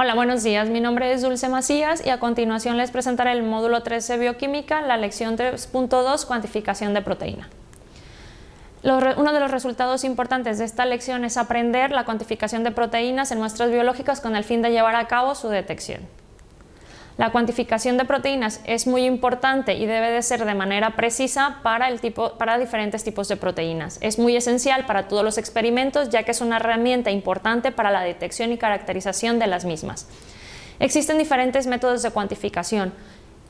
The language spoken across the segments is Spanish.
Hola, buenos días. Mi nombre es Dulce Macías y a continuación les presentaré el módulo 13 Bioquímica, la lección 3.2 Cuantificación de proteína. uno de los resultados importantes de esta lección es aprender la cuantificación de proteínas en muestras biológicas con el fin de llevar a cabo su detección. La cuantificación de proteínas es muy importante y debe de ser de manera precisa para, diferentes tipos de proteínas. Es muy esencial para todos los experimentos ya que es una herramienta importante para la detección y caracterización de las mismas. Existen diferentes métodos de cuantificación.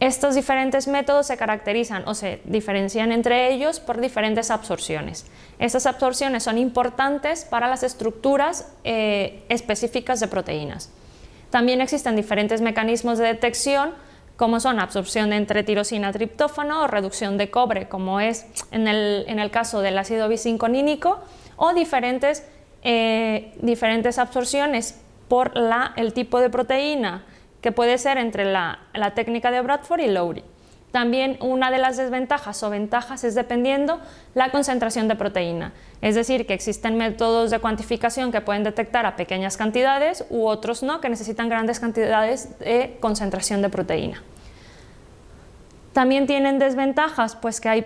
Estos diferentes métodos se caracterizan o se diferencian entre ellos por diferentes absorciones. Estas absorciones son importantes para las estructuras eh, específicas de proteínas. También existen diferentes mecanismos de detección, como son absorción entre tirosina triptófano o reducción de cobre, como es en el, caso del ácido bisinconínico, o eh, diferentes, absorciones por el tipo de proteína, que puede ser entre la técnica de Bradford y Lowry. También una de las desventajas o ventajas es dependiendo la concentración de proteína, es decir, que existen métodos de cuantificación que pueden detectar a pequeñas cantidades u otros no, que necesitan grandes cantidades de concentración de proteína. También tienen desventajas, pues que hay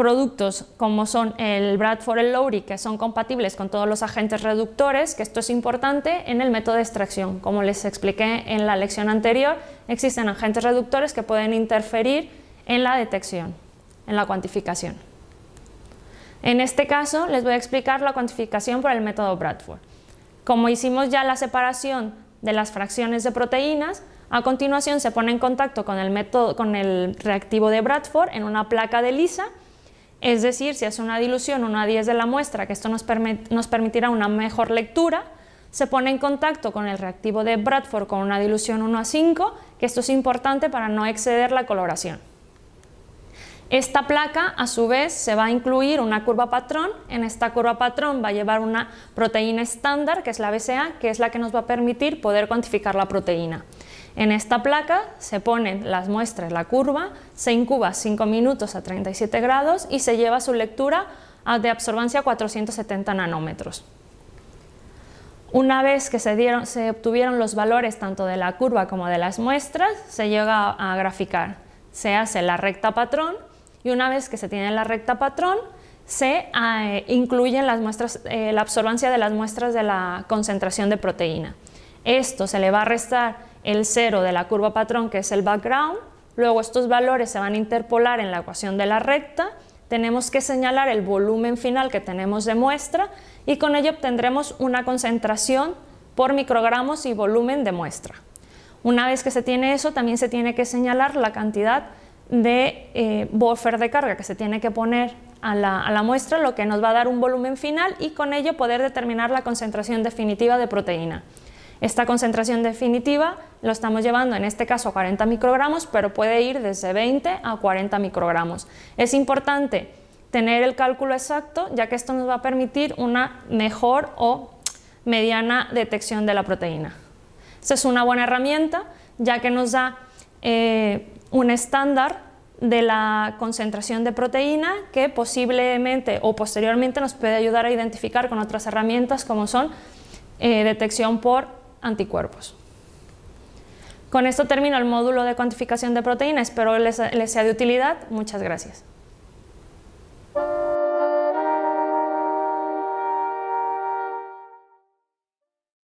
productos como son el Bradford el Lowry, que son compatibles con todos los agentes reductores, que esto es importante en el método de extracción. Como les expliqué en la lección anterior, existen agentes reductores que pueden interferir en la detección, en la cuantificación. En este caso les voy a explicar la cuantificación por el método Bradford. Como hicimos ya la separación de las fracciones de proteínas, a continuación se pone en contacto con el, método, con el reactivo de Bradford en una placa de lisa es decir, si hace una dilución 1 a 10 de la muestra, que esto nos, permitirá una mejor lectura, se pone en contacto con el reactivo de Bradford con una dilución 1 a 5, que esto es importante para no exceder la coloración. Esta placa, a su vez, se va a incluir una curva patrón. En esta curva patrón va a llevar una proteína estándar, que es la BCA, que es la que nos va a permitir poder cuantificar la proteína. En esta placa se ponen las muestras, la curva, se incuba 5 minutos a 37 grados y se lleva su lectura de absorbancia a 470 nanómetros. Una vez que se, se, obtuvieron los valores tanto de la curva como de las muestras, se llega a, graficar. Se hace la recta patrón y una vez que se tiene la recta patrón, se ah, eh, incluyen las muestras, eh, la absorbancia de las muestras de la concentración de proteína. Esto se le va a restar el cero de la curva patrón, que es el background, luego estos valores se van a interpolar en la ecuación de la recta, tenemos que señalar el volumen final que tenemos de muestra y con ello obtendremos una concentración por microgramos y volumen de muestra. Una vez que se tiene eso, también se tiene que señalar la cantidad de eh, buffer de carga que se tiene que poner a la muestra, lo que nos va a dar un volumen final y con ello poder determinar la concentración definitiva de proteína. Esta concentración definitiva lo estamos llevando en este caso a 40 microgramos, pero puede ir desde 20 a 40 microgramos. Es importante tener el cálculo exacto, ya que esto nos va a permitir una mejor o mediana detección de la proteína. Esta es una buena herramienta, ya que nos da eh, un estándar de la concentración de proteína que posiblemente o posteriormente nos puede ayudar a identificar con otras herramientas como son eh, detección por anticuerpos. Con esto termino el módulo de cuantificación de proteínas, Espero les, les sea de utilidad. Muchas gracias.